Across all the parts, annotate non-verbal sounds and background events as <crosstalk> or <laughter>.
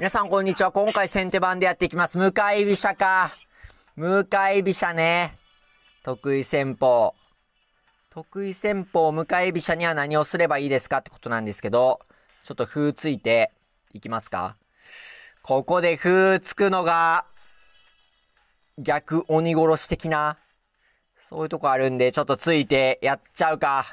皆さんこんにちは。今回先手番でやっていきます。向かい飛車か。向かい飛車ね。得意戦法。得意戦法、向かい飛車には何をすればいいですかってことなんですけど、ちょっと風ついていきますか。ここで風つくのが、逆鬼殺し的な、そういうとこあるんで、ちょっとついてやっちゃうか。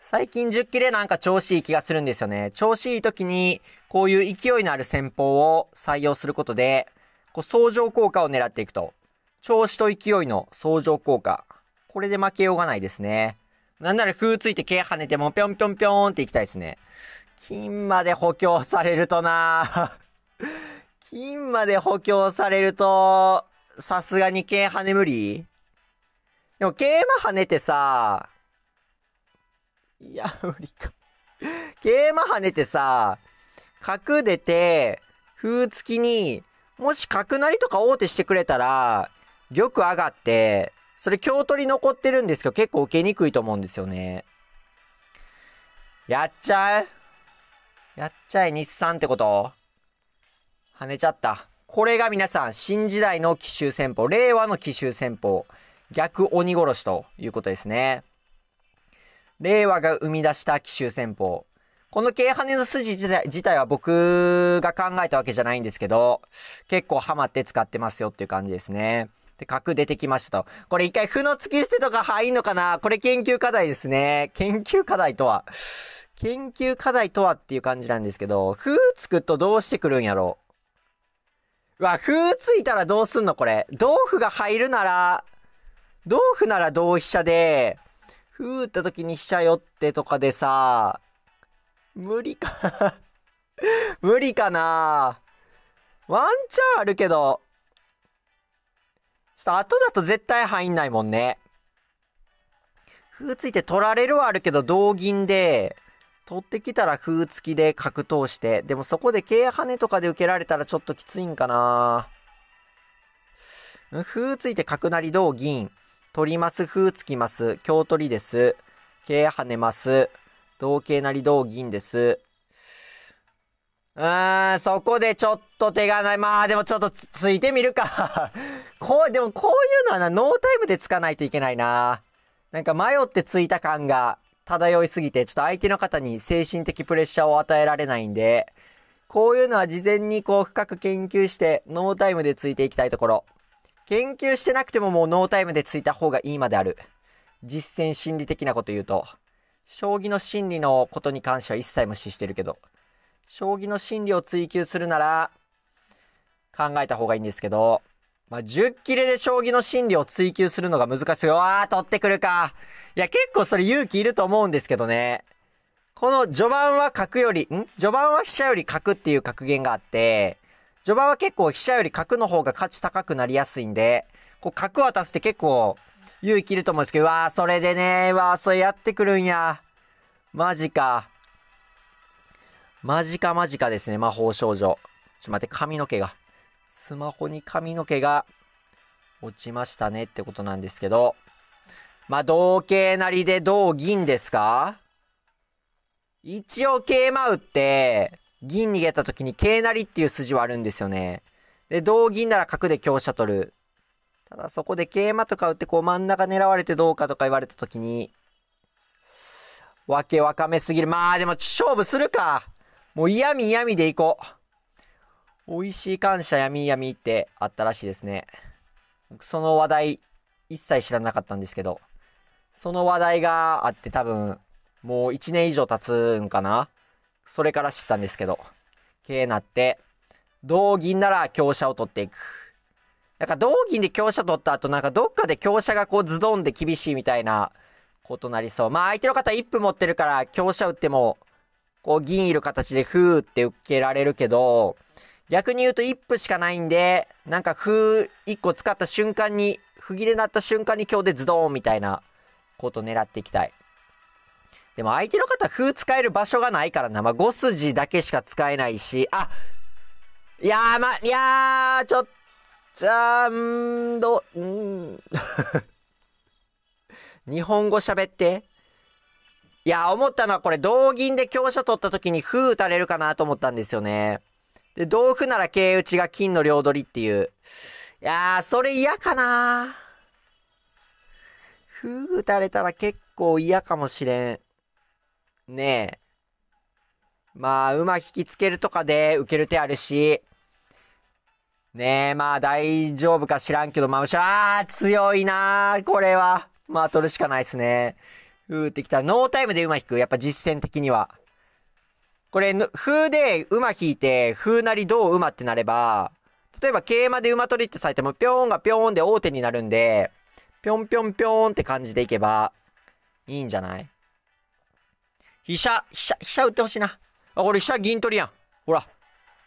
最近10切れなんか調子いい気がするんですよね。調子いい時にこういう勢いのある戦法を採用することで、こう相乗効果を狙っていくと。調子と勢いの相乗効果。これで負けようがないですね。なんなら風ついて毛跳ねてもぴょんぴょんぴょんっていきたいですね。金まで補強されるとな <laughs> 金まで補強されると、さすがに桂跳ね無理でも桂馬跳ねてさ、いや、無理か。桂馬跳ねてさ、角出て、風付きに、もし角成とか王手してくれたら、玉上がって、それ京取り残ってるんですけど、結構受けにくいと思うんですよね。やっちゃうやっちゃえ、日産ってこと跳ねちゃった。これが皆さん、新時代の奇襲戦法、令和の奇襲戦法、逆鬼殺しということですね。令和が生み出した奇襲戦法。この軽ハネの筋自体は僕が考えたわけじゃないんですけど、結構ハマって使ってますよっていう感じですね。で、角出てきましたと。これ一回負の突き捨てとか入んのかなこれ研究課題ですね。研究課題とは。研究課題とはっていう感じなんですけど、負つくとどうしてくるんやろうわ、負ついたらどうすんのこれ。同歩が入るなら、同歩なら同飛車で、負打った時に飛車寄ってとかでさ、無理か <laughs> 無理かなワンチャンあるけど。ちょっと後だと絶対入んないもんね。風ついて取られるはあるけど、同銀で、取ってきたら風付きで格闘して。でもそこで桂跳ねとかで受けられたらちょっときついんかな風ついて角成同銀。取ります、風つきます。香取りです。桂跳ねます。同桂なり同銀です。うーん、そこでちょっと手がない。まあでもちょっとついてみるか <laughs> こう、でもこういうのはな、ノータイムでつかないといけないな。なんか迷ってついた感が漂いすぎて、ちょっと相手の方に精神的プレッシャーを与えられないんで、こういうのは事前にこう深く研究して、ノータイムでついていきたいところ。研究してなくてももうノータイムでついた方がいいまである。実践心理的なこと言うと。将棋の真理のことに関しては一切無視してるけど、将棋の心理を追求するなら、考えた方がいいんですけど、まあ、10切れで将棋の心理を追求するのが難しい。うわー、取ってくるか。いや、結構それ勇気いると思うんですけどね。この序盤は角より、ん序盤は飛車より角っていう格言があって、序盤は結構飛車より角の方が価値高くなりやすいんで、こう角渡すって結構勇気いると思うんですけど、わあ、それでね、わあ、それやってくるんや。マジか。マジかマジかですね、魔法少女。ちょっと待って、髪の毛が。スマホに髪の毛が落ちましたねってことなんですけど。まあ、同桂なりで同銀ですか一応桂馬打って、銀逃げた時に桂成っていう筋はあるんですよね。で、同銀なら角で香車取る。ただそこで桂馬とか打ってこう真ん中狙われてどうかとか言われた時に、わけわかめすぎる。まあでも勝負するか。もう嫌味嫌味でいこう。美味しい感謝闇闇ってあったらしいですね。その話題、一切知らなかったんですけど。その話題があって多分、もう1年以上経つんかなそれから知ったんですけど。K なって、同銀なら香車を取っていく。なんか同銀で強者取った後、なんかどっかで強者がこうズドンで厳しいみたいなことなりそう。まあ相手の方一歩持ってるから、強者打っても、こう銀いる形でフーって受けられるけど、逆に言うと一歩しかないんで、なんかフー1個使った瞬間に、不切れになった瞬間に強でズドンみたいなこと狙っていきたい。でも相手の方フー使える場所がないからな。まあ、5筋だけしか使えないし、あ、いやーま、いやー、ちょっとざんど、ん日本語喋って。いや、思ったのはこれ、同銀で強者取った時に、風打たれるかなと思ったんですよね。で、同歩なら桂打ちが金の両取りっていう。いやー、それ嫌かな風打たれたら結構嫌かもしれん。ねえ。まあ、馬引きつけるとかで受ける手あるし、ねえ、まあ大丈夫か知らんけど、まあ、後しろ、あー、強いなー、これは。まあ取るしかないっすね。ふーってきたら、ノータイムで馬引く。やっぱ実践的には。これ、ふうで馬引いて、ふうなりどう馬ってなれば、例えば桂馬で馬取りってされても、ぴょーんがぴょーんで王手になるんで、ぴょんぴょんぴょーんって感じでいけば、いいんじゃない飛車、飛車、飛車打ってほしいな。あ、これ飛車銀取りやん。ほら。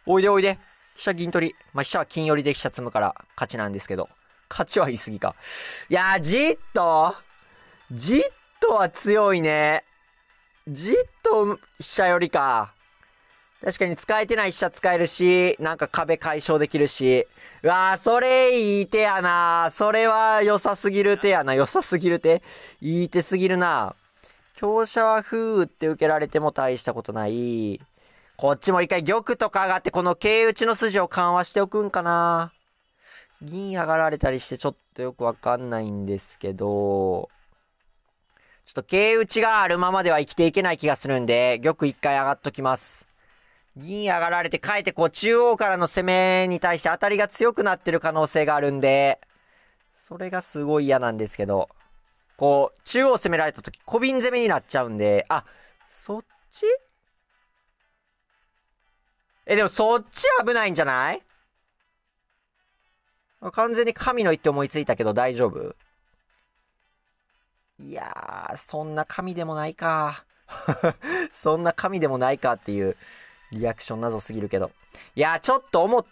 おいでおいで。飛車銀取り。まあ、飛車は金寄りで飛車積むから勝ちなんですけど。勝ちは言い過ぎか。いやー、じっとじっとは強いね。じっと飛車寄りか。確かに使えてない飛車使えるし、なんか壁解消できるし。うわー、それいい手やなそれは良さすぎる手やな。良さすぎる手いい手すぎるな。強者は風打って受けられても大したことない。こっちも一回玉とか上がって、この桂打ちの筋を緩和しておくんかな。銀上がられたりして、ちょっとよくわかんないんですけど、ちょっと桂打ちがあるままでは生きていけない気がするんで、玉一回上がっときます。銀上がられて、かえってこう中央からの攻めに対して当たりが強くなってる可能性があるんで、それがすごい嫌なんですけど、こう、中央攻められた時、小瓶攻めになっちゃうんで、あ、そっちえ、でもそっち危ないんじゃない完全に神の一手思いついたけど大丈夫いやー、そんな神でもないか。<laughs> そんな神でもないかっていうリアクション謎すぎるけど。いやー、ちょっと思っ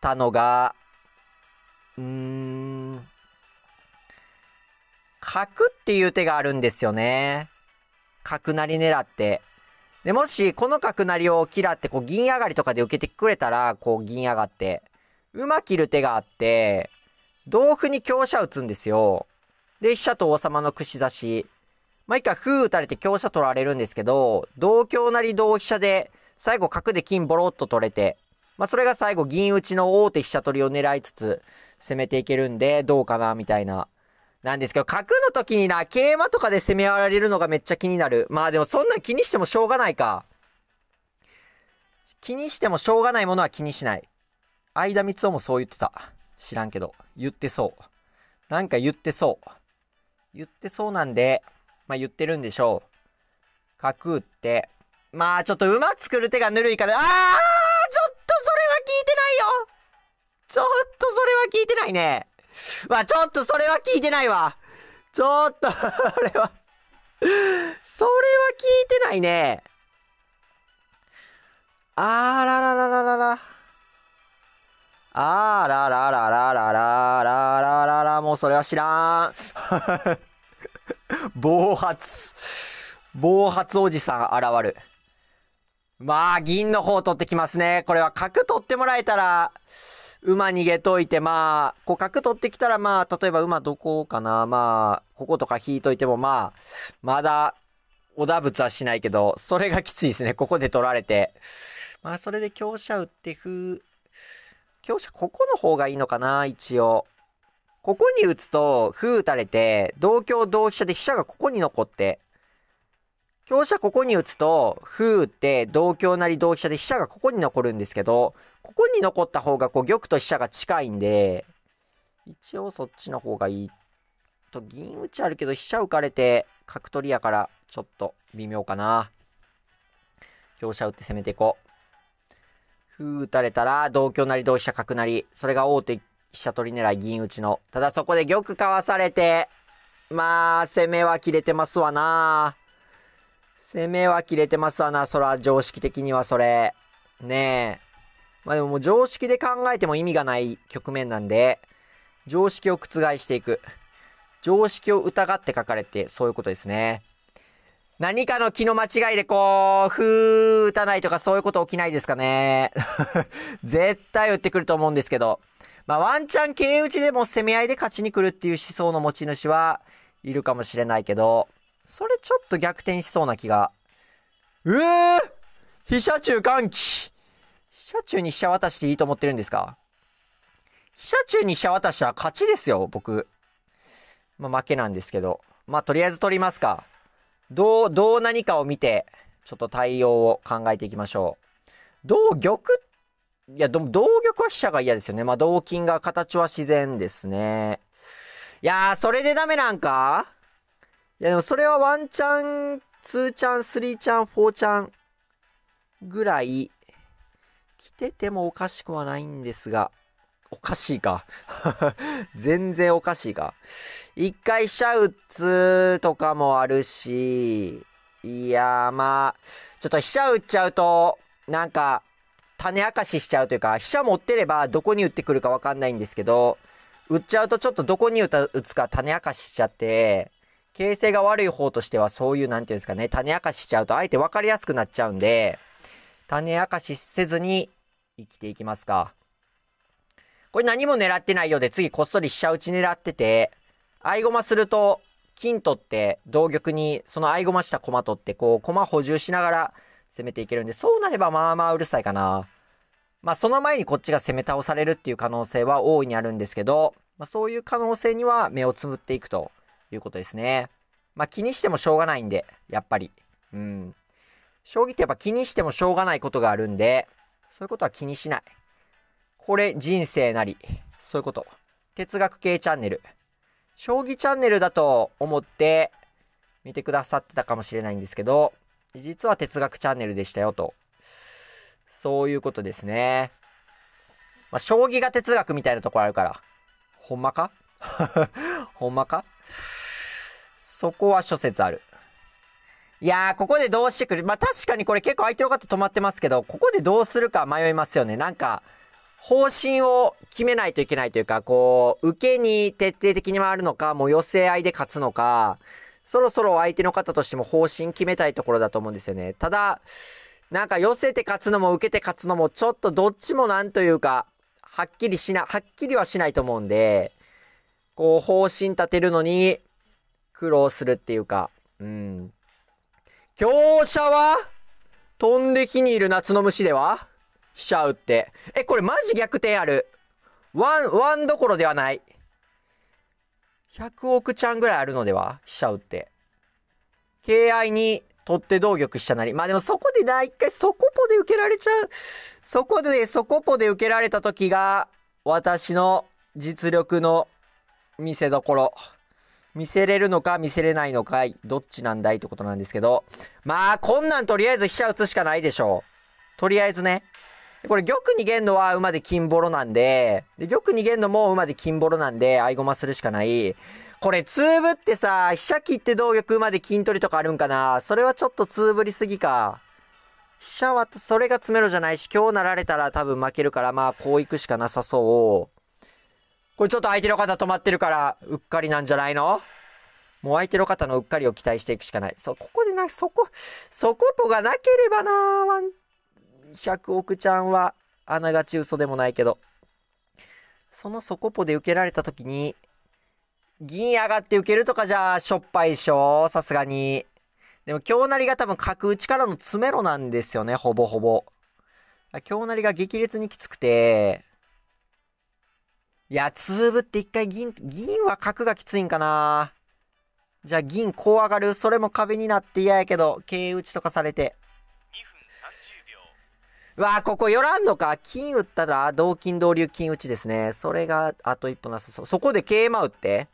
たのが、うーん、角っていう手があるんですよね。角なり狙って。で、もし、この角成を嫌って、こう、銀上がりとかで受けてくれたら、こう、銀上がって、うまくる手があって、同歩に強者打つんですよ。で、飛車と王様の串刺し。まあ、一回、風打たれて強者取られるんですけど、同強なり同飛車で、最後角で金ボロッと取れて、まあ、それが最後銀打ちの大手飛車取りを狙いつつ、攻めていけるんで、どうかな、みたいな。なんですけど、角の時にな、桂馬とかで攻められるのがめっちゃ気になる。まあでもそんなん気にしてもしょうがないか。気にしてもしょうがないものは気にしない。相田光夫もそう言ってた。知らんけど。言ってそう。なんか言ってそう。言ってそうなんで、まあ言ってるんでしょう。角打って。まあちょっと馬作る手がぬるいから、あーちょっとそれは聞いてないよちょっとそれは聞いてないね。わ、ちょっとそれは聞いてないわ。ちょっと、そ <laughs> れはそれは聞いてないね。あらららららら。あーららららららららららもうそれは知らん。<laughs> 暴発。暴発おじさん現る。まあ、銀の方取ってきますね。これは角取ってもらえたら、馬逃げといて、まあ、こう角取ってきたら、まあ、例えば馬どこかな、まあ、こことか引いといても、まあ、まだ、お田物はしないけど、それがきついですね。ここで取られて。まあ、それで強者打って風、強者ここの方がいいのかな、一応。ここに打つと、風打たれて、同強同飛車で飛車がここに残って、強者ここに打つと、風打って、同強なり同飛車で飛車がここに残るんですけど、ここに残った方がこう玉と飛車が近いんで、一応そっちの方がいい。と、銀打ちあるけど飛車浮かれて、角取りやからちょっと微妙かな。香車打って攻めていこう。歩打たれたら、同居なり同飛車角なり、それが王手飛車取り狙い銀打ちの。ただそこで玉かわされて、まあ、攻めは切れてますわな。攻めは切れてますわな。そら、常識的にはそれ。ねえ。まあでももう常識で考えても意味がない局面なんで、常識を覆していく。常識を疑って書かれて、そういうことですね。何かの気の間違いでこう、ふー打たないとかそういうこと起きないですかね。<laughs> 絶対打ってくると思うんですけど。まあワンチャン経打ちでも攻め合いで勝ちに来るっていう思想の持ち主はいるかもしれないけど、それちょっと逆転しそうな気が。うー飛車中歓喜車中に飛車渡していいと思ってるんですか飛車中に飛車渡したら勝ちですよ、僕。まあ、負けなんですけど。まあ、とりあえず取りますか。どう、どう何かを見て、ちょっと対応を考えていきましょう。同玉いや、でも同玉は飛車が嫌ですよね。まあ、同金が形は自然ですね。いやー、それでダメなんかいや、でもそれはワンチャン、ツーチャン、スリーチャン、フォーチャンぐらい来ててもおかしくはないんですが、おかしいか <laughs> 全然おかしいか。一回シャウツとかもあるし、いやーまあ、ちょっと飛車打っちゃうと、なんか、種明かししちゃうというか、飛車持ってればどこに打ってくるかわかんないんですけど、打っちゃうとちょっとどこに打つか種明かししちゃって、形勢が悪い方としてはそういうなんていうんですかね、種明かししちゃうとあえて分かりやすくなっちゃうんで、種明かしせずに生きていきますか。これ何も狙ってないようで、次こっそり飛車打ち狙ってて、合駒すると、金取って、同玉に、その合駒した駒取って、こう、駒補充しながら攻めていけるんで、そうなればまあまあうるさいかな。まあ、その前にこっちが攻め倒されるっていう可能性は大いにあるんですけど、まあ、そういう可能性には目をつむっていくということですね。まあ、気にしてもしょうがないんで、やっぱり。うん。将棋ってやっぱ気にしてもしょうがないことがあるんで、そういうことは気にしない。これ人生なり。そういうこと。哲学系チャンネル。将棋チャンネルだと思って見てくださってたかもしれないんですけど、実は哲学チャンネルでしたよと。そういうことですね。まあ、将棋が哲学みたいなところあるから。ほんまか <laughs> ほんまかそこは諸説ある。いやー、ここでどうしてくるまあ、確かにこれ結構相手の方止まってますけど、ここでどうするか迷いますよね。なんか、方針を決めないといけないというか、こう、受けに徹底的に回るのか、もう寄せ合いで勝つのか、そろそろ相手の方としても方針決めたいところだと思うんですよね。ただ、なんか寄せて勝つのも受けて勝つのも、ちょっとどっちもなんというか、はっきりしな、はっきりはしないと思うんで、こう、方針立てるのに苦労するっていうか、うん、強者は飛んで火にいる夏の虫では飛車打って。え、これマジ逆転ある。ワン、ワンどころではない。100億ちゃんぐらいあるのでは飛車打って。敬愛に取って同玉飛車なり。まあでもそこでな、一回そこぽで受けられちゃう。そこで、そこぽで受けられた時が、私の実力の見せどころ。見せれるのか見せれないのかどっちなんだいってことなんですけど。まあ、こんなんとりあえず飛車打つしかないでしょう。とりあえずね。これ玉逃げんのは馬で金ボロなんで、で玉逃げんのも馬で金ボロなんで、合駒するしかない。これ、ツーブってさ、飛車切って同玉馬で金取りとかあるんかなそれはちょっとツーブりすぎか。飛車は、それが詰めろじゃないし、今日なられたら多分負けるから、まあ、こう行くしかなさそう。これちょっと相手の方止まってるから、うっかりなんじゃないのもう相手の方のうっかりを期待していくしかない。そ、ここでな、そこ、そことがなければな、ワン、100億ちゃんは、あながち嘘でもないけど。そのそこぽで受けられた時に、銀上がって受けるとかじゃ、あ、しょっぱいっしょ、さすがに。でも、京なりが多分角打ちからの詰めろなんですよね、ほぼほぼ。京なりが激烈にきつくて、いや、ツーブって一回銀、銀は角がきついんかなじゃあ銀こう上がる。それも壁になって嫌やけど、桂打ちとかされて。うわあ、ここ寄らんのか。金打ったら、同金同流金打ちですね。それが、あと一歩なさそう。そこで桂馬打って。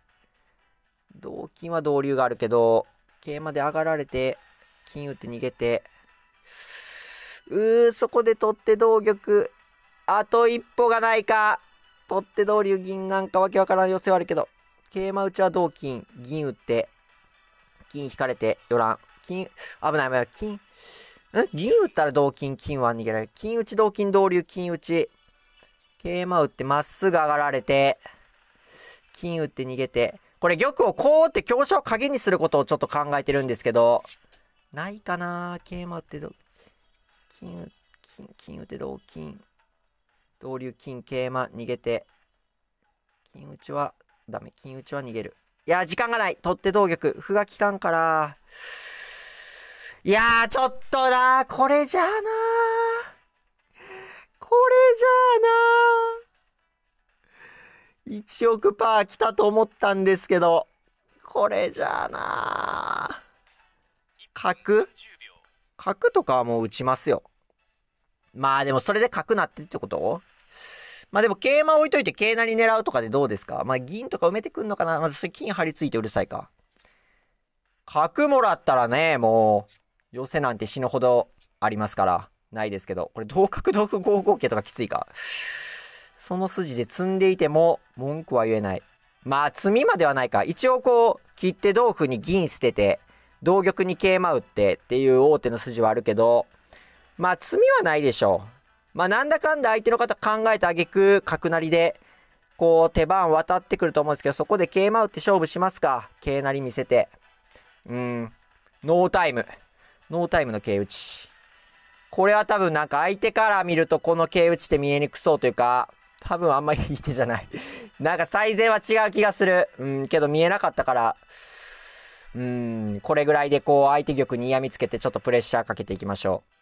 同金は同流があるけど、桂馬で上がられて、金打って逃げて。うー、そこで取って同玉。あと一歩がないか。取って同流銀なんかわけわからん寄せはあるけど、桂馬打ちは同金、銀打って、金引かれて、よらん。金、危ない危ない、金、ん銀打ったら同金、金は逃げられる。金打ち、同金、同竜、金打ち。桂馬打って、まっすぐ上がられて、金打って逃げて、これ玉をこうって香車を陰にすることをちょっと考えてるんですけど、ないかな桂馬打ってど金、金、金打って同金。同竜、金、桂馬、逃げて。金打ちは、ダメ。金打ちは逃げる。いや時間がない。取って同玉。歩が効かんから。いやちょっとなこれじゃあなこれじゃあな1億パー来たと思ったんですけど、これじゃあな角角とかはもう打ちますよ。まあでもそれで角なってってことまあでも桂馬置いといて桂成狙うとかでどうですかまあ銀とか埋めてくんのかなまずそれ金張り付いてうるさいか。角もらったらね、もう、寄せなんて死ぬほどありますから、ないですけど。これ同角同歩5五桂とかきついか。その筋で積んでいても文句は言えない。まあ積みまではないか。一応こう、切って同歩に銀捨てて、同玉に桂馬打ってっていう大手の筋はあるけど、まあ、罪はないでしょう。まあ、なんだかんだ相手の方考えてあげく、角なりで、こう、手番渡ってくると思うんですけど、そこで桂馬打って勝負しますか。桂なり見せて。うん。ノータイム。ノータイムの桂打ち。これは多分なんか相手から見るとこの桂打ちって見えにくそうというか、多分あんまりいい手じゃないなんか最善は違う気がする。うん、けど見えなかったから、うん、これぐらいでこう相手玉に嫌みつけてちょっとプレッシャーかけていきましょう。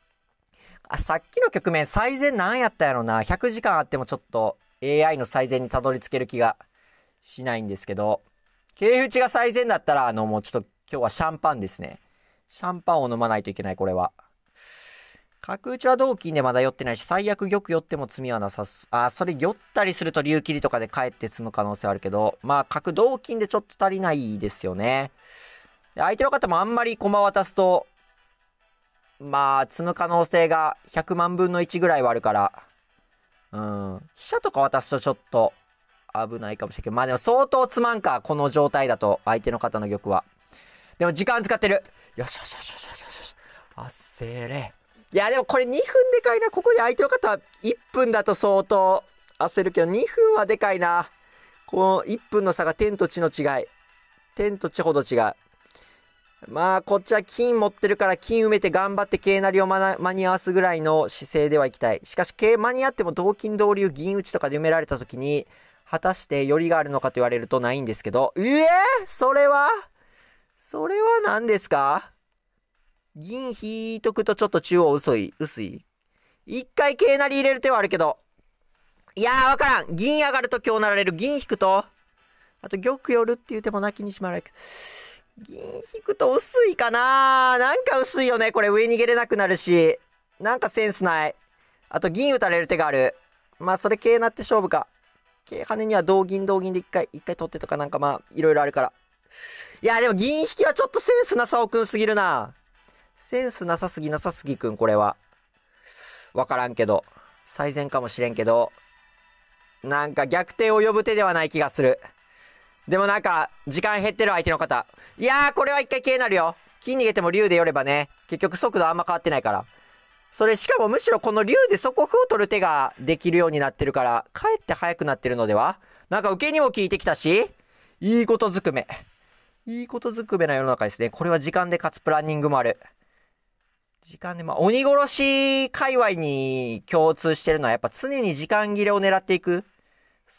あ、さっきの局面最善なんやったやろな。100時間あってもちょっと AI の最善にたどり着ける気がしないんですけど、経打ちが最善だったら、あの、もうちょっと今日はシャンパンですね。シャンパンを飲まないといけない、これは。角打ちは同金でまだ酔ってないし、最悪玉寄っても罪はなさす。あ、それ酔ったりすると竜切りとかで帰って済む可能性はあるけど、まあ、角同金でちょっと足りないですよね。で相手の方もあんまり駒渡すと、まあ、積む可能性が100万分の1ぐらいはあるから、うん、飛車とか渡すとちょっと危ないかもしれんけど、まあでも相当つまんか、この状態だと、相手の方の玉は。でも時間使ってる。よしよしよしよしよしよし。焦れ。いや、でもこれ2分でかいな。ここで相手の方は1分だと相当焦るけど、2分はでかいな。この1分の差が天と地の違い。天と地ほど違う。まあ、こっちは金持ってるから金埋めて頑張って桂成を間に合わすぐらいの姿勢ではいきたい。しかし、桂間に合っても同金同流銀打ちとかで埋められた時に、果たして寄りがあるのかと言われるとないんですけど、ええー、それはそれは何ですか銀引いとくとちょっと中央薄い、薄い。一回桂成入れる手はあるけど。いやーわからん。銀上がると今日なられる。銀引くと。あと玉寄るっていう手もなきにしまらない。銀引くと薄いかななんか薄いよね。これ上逃げれなくなるし。なんかセンスない。あと銀打たれる手がある。まあそれ桂なって勝負か。桂跳ねには同銀同銀で一回、一回取ってとかなんかまあいろいろあるから。いやでも銀引きはちょっとセンスなさおくんすぎるな。センスなさすぎなさすぎくんこれは。わからんけど。最善かもしれんけど。なんか逆転を呼ぶ手ではない気がする。でもなんか、時間減ってる相手の方。いやー、これは一回気になるよ。金逃げても竜で寄ればね、結局速度あんま変わってないから。それしかもむしろこの竜で底歩を取る手ができるようになってるから、かえって速くなってるのではなんか受けにも効いてきたし、いいことずくめ。いいことずくめな世の中ですね。これは時間で勝つプランニングもある。時間で、まあ、鬼殺し界隈に共通してるのはやっぱ常に時間切れを狙っていく。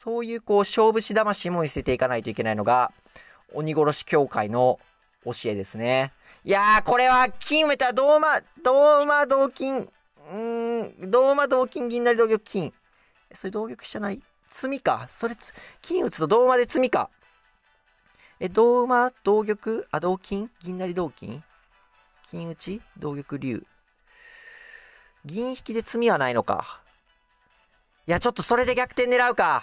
そういうこう勝負師魂も見せていかないといけないのが、鬼殺し協会の教えですね。いやー、これは金埋めた同馬、同馬同金、うーん、同馬同金銀なり同玉金。それ同玉飛車なり積みか。それ金打つと同馬で積みか。え、同馬、同玉、あ、同金銀なり同金金打ち同玉竜。銀引きで罪みはないのか。いや、ちょっとそれで逆転狙うか。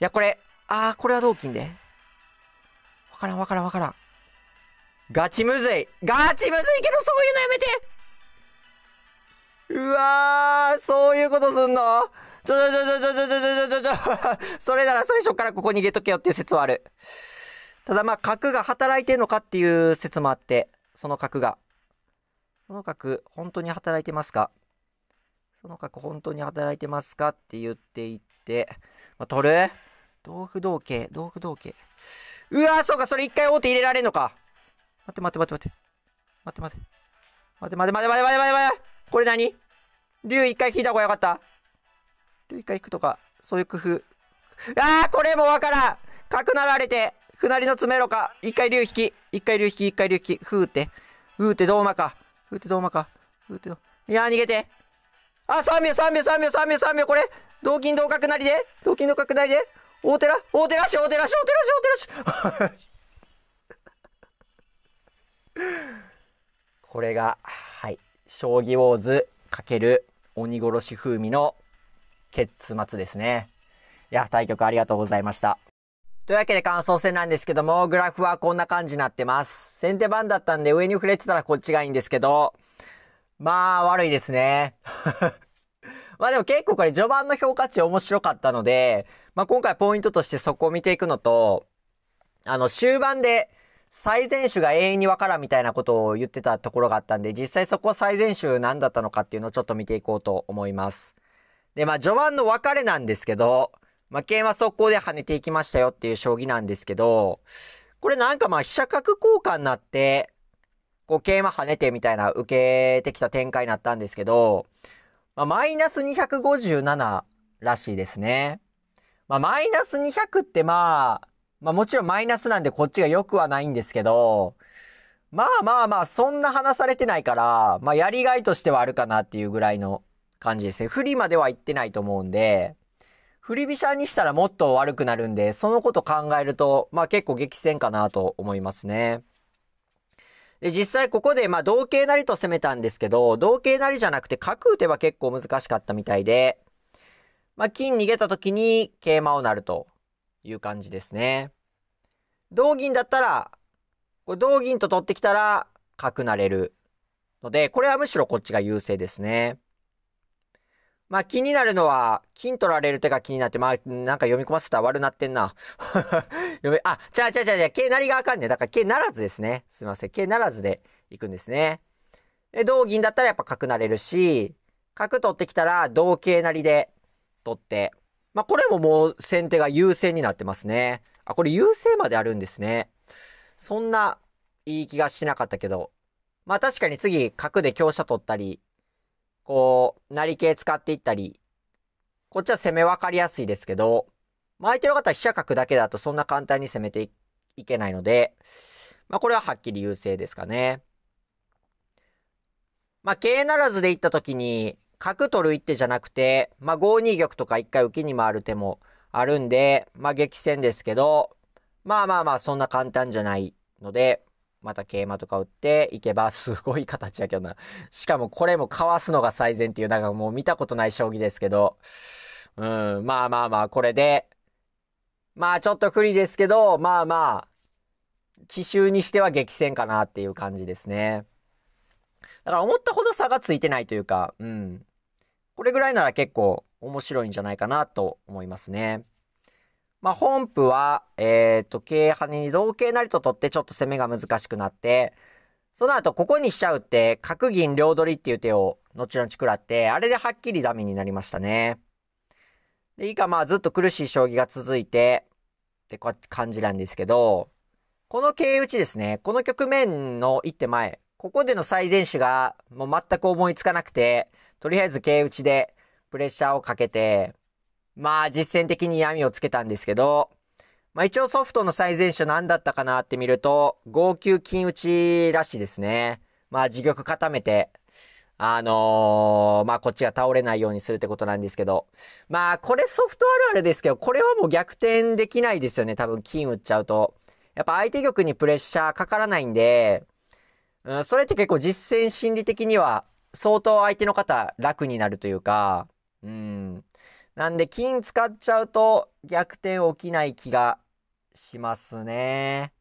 や、これ、あー、これは同金で。わからん、わからん、わからん。ガチむずい。ガチむずいけど、そういうのやめてうわー、そういうことすんのちょちょちょちょちょちょちょちょちょそれなら最初からここ逃げとけよっていう説はある。ただまあ、角が働いてんのかっていう説もあって、その角が。その角、本当に働いてますかその角、本当に働いてますかって言っていって、まあ、取る同歩同桂、同歩同桂。うわそうか、それ一回王手入れられんのか。待って待って待って待って。待って待って。待って待って待って待って待って待って。これ何竜一回引いた方がよかった。竜一回引くとか、そういう工夫。ああこれもわからん角なられて、なりの詰めろか。一回竜引き。一回竜引き、一回竜引き。ふうって。ふうってどうまか。ふうってどうまか。ふうってどう。いやー逃げて。あ、3秒、3秒、3秒、3秒、3秒、これ。同金同角成で同金同角成で大寺大寺市大寺市大寺市大寺市これがはい将棋ウォーズ×鬼殺し風味の結末ですねいや対局ありがとうございましたというわけで感想戦なんですけども、グラフはこんな感じになってます。先手番だったんで上に触れてたらこっちがいいんですけど、まあ悪いですね。まあでも結構これ序盤の評価値面白かったので、まあ今回ポイントとしてそこを見ていくのと、あの終盤で最善手が永遠にわからんみたいなことを言ってたところがあったんで、実際そこ最善手何だったのかっていうのをちょっと見ていこうと思います。で、まあ序盤の別れなんですけど、まあ桂馬速攻で跳ねていきましたよっていう将棋なんですけど、これなんかまあ飛車角交換になって、こう桂馬跳ねてみたいな受けてきた展開になったんですけど、まあ、マイナス257らしいですね。まあ、マイナス200ってまあ、まあもちろんマイナスなんでこっちが良くはないんですけど、まあまあまあ、そんな話されてないから、まあやりがいとしてはあるかなっていうぐらいの感じですね。振りまでは行ってないと思うんで、振り飛車にしたらもっと悪くなるんで、そのこと考えると、まあ結構激戦かなと思いますね。で、実際ここで、まあ、同型なりと攻めたんですけど、同型なりじゃなくて角打てば結構難しかったみたいで、まあ、金逃げた時に桂馬を鳴るという感じですね。同銀だったら、これ同銀と取ってきたら角なれるので、これはむしろこっちが優勢ですね。まあ気になるのは、金取られる手が気になって、まあなんか読み込ませたら悪なってんな。<laughs> 読め、あ、ちゃうちゃうちゃうちゃう、桂成があかんね。だから桂ならずですね。すいません。桂ならずで行くんですね。で、同銀だったらやっぱ角なれるし、角取ってきたら同桂なりで取って。まあこれももう先手が優勢になってますね。あ、これ優勢まであるんですね。そんないい気がしなかったけど。まあ確かに次角で香車取ったり、こう、成桂使っていったり、こっちは攻め分かりやすいですけど、まあ、相手の方は飛車角だけだとそんな簡単に攻めていけないので、まあ、これははっきり優勢ですかね。まあ、桂ならずで行った時に、角取る一手じゃなくて、まあ、5二玉とか一回受けに回る手もあるんで、まあ、激戦ですけど、まあまあまあ、そんな簡単じゃないので、また桂馬とか打っていけば、すごい形やけどな。しかもこれもかわすのが最善っていう、なんかもう見たことない将棋ですけど。うん、まあまあまあ、これで。まあちょっと不利ですけど、まあまあ、奇襲にしては激戦かなっていう感じですね。だから思ったほど差がついてないというか、うん。これぐらいなら結構面白いんじゃないかなと思いますね。まあ、本譜は、えっ、ー、と、桂跳ねに同桂成と取ってちょっと攻めが難しくなって、その後、ここに飛車打って、角銀両取りっていう手を、後々食らって、あれではっきりダメになりましたね。で、以下、まあ、ずっと苦しい将棋が続いて、って感じなんですけど、この桂打ちですね、この局面の一手前、ここでの最善手が、もう全く思いつかなくて、とりあえず桂打ちで、プレッシャーをかけて、まあ実践的に闇をつけたんですけど、まあ一応ソフトの最善手何だったかなって見ると、号泣金打ちらしいですね。まあ自玉固めて、あのー、まあこっちが倒れないようにするってことなんですけど、まあこれソフトあるあるですけど、これはもう逆転できないですよね、多分金打っちゃうと。やっぱ相手玉にプレッシャーかからないんで、うん、それって結構実践心理的には相当相手の方楽になるというか、うん。なんで金使っちゃうと逆転起きない気がしますね。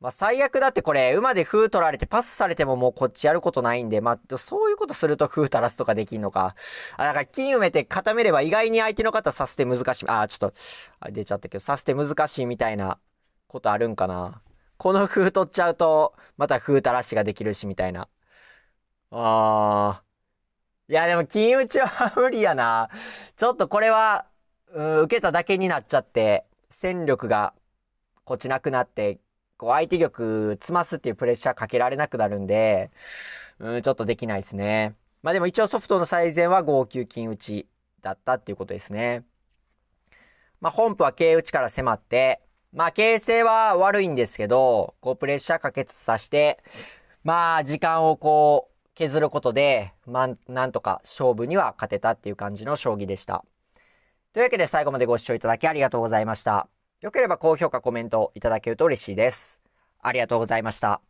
まあ最悪だってこれ、馬で風取られてパスされてももうこっちやることないんで、まあそういうことすると風垂らすとかできんのか。あ、だから金埋めて固めれば意外に相手の方させて難しい。あ、ちょっと、あ出ちゃったけど、させて難しいみたいなことあるんかな。この風取っちゃうと、また風垂らしができるしみたいな。あー。いや、でも金打ちは無理やな。ちょっとこれは、うん、受けただけになっちゃって、戦力が、こちなくなって、こう相手玉、詰ますっていうプレッシャーかけられなくなるんで、うん、ちょっとできないですね。まあでも一応ソフトの最善は5九金打ちだったっていうことですね。まあ本譜は桂打ちから迫って、まあ形勢は悪いんですけど、こうプレッシャーかけつさして、まあ時間をこう、削ることで、まあ、なんとか勝負には勝てたっていう感じの将棋でした。というわけで最後までご視聴いただきありがとうございました。よければ高評価、コメントいただけると嬉しいです。ありがとうございました。